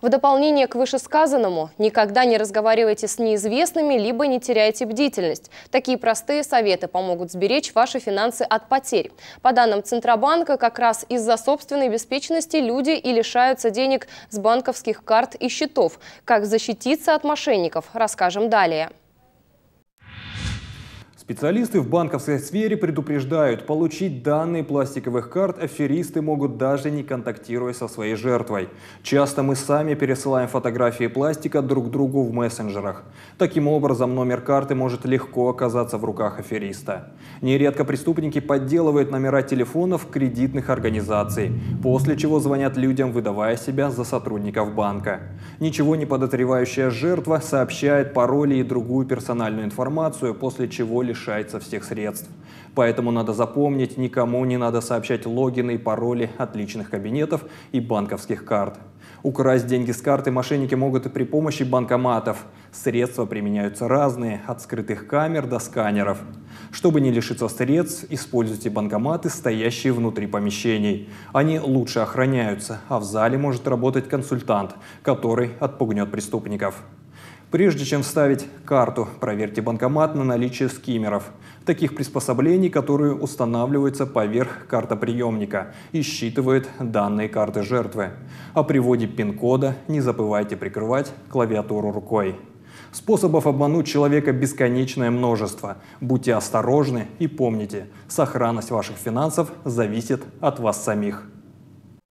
В дополнение к вышесказанному, никогда не разговаривайте с неизвестными, либо не теряйте бдительность. Такие простые советы помогут сберечь ваши финансы от потерь. По данным Центробанка, как раз из-за собственной беспечности люди и лишаются денег с банковских карт и счетов. Как защититься от мошенников, расскажем далее. Специалисты в банковской сфере предупреждают, получить данные пластиковых карт аферисты могут даже не контактируя со своей жертвой. Часто мы сами пересылаем фотографии пластика друг другу в мессенджерах. Таким образом, номер карты может легко оказаться в руках афериста. Нередко преступники подделывают номера телефонов кредитных организаций, после чего звонят людям, выдавая себя за сотрудников банка. Ничего не подозревающая жертва сообщает пароли и другую персональную информацию, после чего лишь лишается всех средств. Поэтому надо запомнить, никому не надо сообщать логины и пароли от личных кабинетов и банковских карт. Украсть деньги с карты мошенники могут и при помощи банкоматов. Средства применяются разные, от скрытых камер до сканеров. Чтобы не лишиться средств, используйте банкоматы, стоящие внутри помещений. Они лучше охраняются, а в зале может работать консультант, который отпугнет преступников. Прежде чем вставить карту, проверьте банкомат на наличие скиммеров, таких приспособлений, которые устанавливаются поверх картоприемника и считывают данные карты жертвы. О приводе пин-кода не забывайте прикрывать клавиатуру рукой. Способов обмануть человека бесконечное множество. Будьте осторожны и помните, сохранность ваших финансов зависит от вас самих.